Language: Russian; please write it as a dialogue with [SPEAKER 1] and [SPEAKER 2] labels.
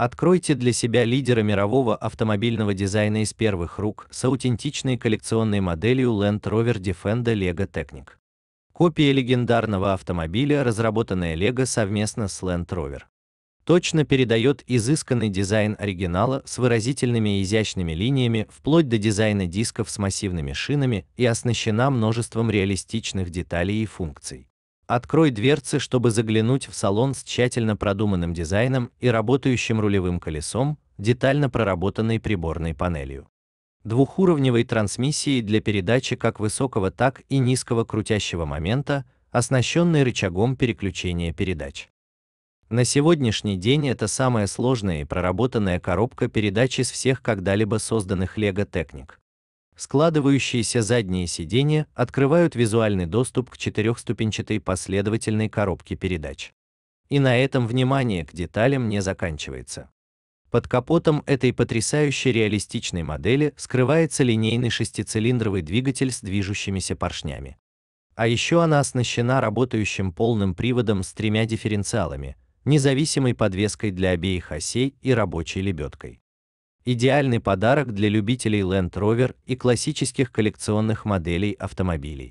[SPEAKER 1] Откройте для себя лидера мирового автомобильного дизайна из первых рук с аутентичной коллекционной моделью Land Rover Defender Lego Technic. Копия легендарного автомобиля, разработанная Lego совместно с Land Rover. Точно передает изысканный дизайн оригинала с выразительными и изящными линиями вплоть до дизайна дисков с массивными шинами и оснащена множеством реалистичных деталей и функций. Открой дверцы, чтобы заглянуть в салон с тщательно продуманным дизайном и работающим рулевым колесом, детально проработанной приборной панелью. Двухуровневой трансмиссией для передачи как высокого, так и низкого крутящего момента, оснащенной рычагом переключения передач. На сегодняшний день это самая сложная и проработанная коробка передач из всех когда-либо созданных LEGO Technic. Складывающиеся задние сиденья открывают визуальный доступ к четырехступенчатой последовательной коробке передач. И на этом внимание к деталям не заканчивается. Под капотом этой потрясающе реалистичной модели скрывается линейный шестицилиндровый двигатель с движущимися поршнями. А еще она оснащена работающим полным приводом с тремя дифференциалами, независимой подвеской для обеих осей и рабочей лебедкой идеальный подарок для любителей Land Rover и классических коллекционных моделей автомобилей.